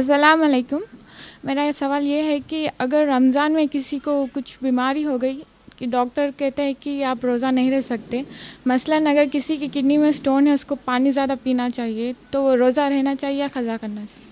असलकुम मेरा सवाल ये है कि अगर रमज़ान में किसी को कुछ बीमारी हो गई कि डॉक्टर कहते हैं कि आप रोज़ा नहीं रह सकते मसला अगर किसी की किडनी में स्टोन है उसको पानी ज़्यादा पीना चाहिए तो वो रोज़ा रहना चाहिए या ख़ज़ा करना चाहिए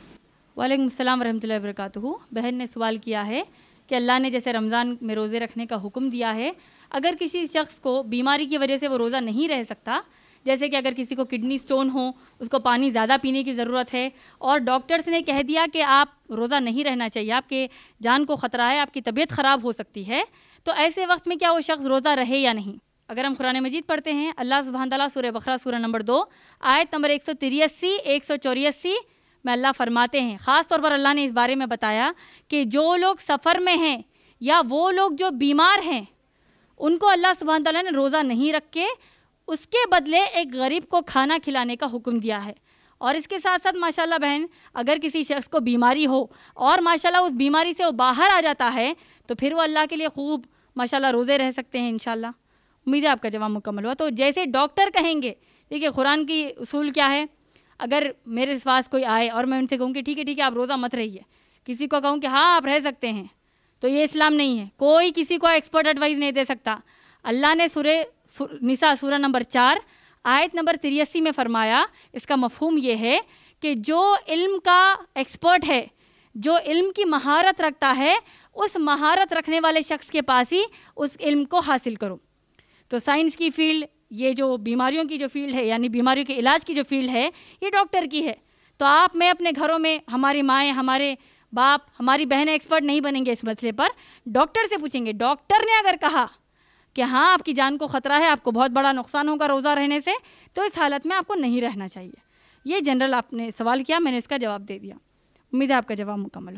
वालेकाम वरहमल वर्क बहन ने सवाल किया है कि अल्लाह ने जैसे रमज़ान में रोज़े रखने का हुक्म दिया है अगर किसी शख्स को बीमारी की वजह से वो रोज़ा नहीं रह सकता जैसे कि अगर किसी को किडनी स्टोन हो उसको पानी ज़्यादा पीने की ज़रूरत है और डॉक्टर्स ने कह दिया कि आप रोज़ा नहीं रहना चाहिए आपके जान को ख़तरा है आपकी तबीयत ख़राब हो सकती है तो ऐसे वक्त में क्या वो शख्स रोज़ा रहे या नहीं अगर हम कुरान मजीद पढ़ते हैं अल्लाह सुबहान तला सूर्य बकरा सूर्य नंबर दो आयत नंबर एक सौ एक सौ में अल्लाह फरमाते हैं ख़ास तौर पर अल्लाह ने इस बारे में बताया कि जो लोग सफ़र में हैं या वो लोग जो बीमार हैं उनको अल्लाह सुबहान तला ने रोज़ा नहीं रख के उसके बदले एक गरीब को खाना खिलाने का हुक्म दिया है और इसके साथ साथ माशाल्लाह बहन अगर किसी शख्स को बीमारी हो और माशाल्लाह उस बीमारी से वो बाहर आ जाता है तो फिर वो अल्लाह के लिए खूब माशाल्लाह रोज़े रह सकते हैं इन उम्मीद है आपका जवाब मुकम्मल हुआ तो जैसे डॉक्टर कहेंगे देखिए कुरान की उसूल क्या है अगर मेरे पास कोई आए और मैं उनसे कहूँ कि ठीक है ठीक है आप रोज़ा मत रहिए किसी को कहूँ कि हाँ आप रह सकते हैं तो ये इस्लाम नहीं है कोई किसी को एक्सपर्ट एडवाइस नहीं दे सकता अल्लाह ने सुरे निसा सूरा नंबर चार आयत नंबर तिरसी में फरमाया इसका मफहम यह है कि जो इल्म का एक्सपर्ट है जो इल्म की महारत रखता है उस महारत रखने वाले शख्स के पास ही उस इल्म को हासिल करो तो साइंस की फील्ड ये जो बीमारियों की जो फील्ड है यानी बीमारियों के इलाज की जो फील्ड है ये डॉक्टर की है तो आप मैं अपने घरों में हमारी माएँ हमारे बाप हमारी बहनें एक्सपर्ट नहीं बनेंगे इस मसले पर डॉक्टर से पूछेंगे डॉक्टर ने अगर कहा कि हाँ आपकी जान को ख़तरा है आपको बहुत बड़ा नुकसान होगा रोज़ा रहने से तो इस हालत में आपको नहीं रहना चाहिए ये जनरल आपने सवाल किया मैंने इसका जवाब दे दिया उम्मीद है आपका जवाब मुकम्मल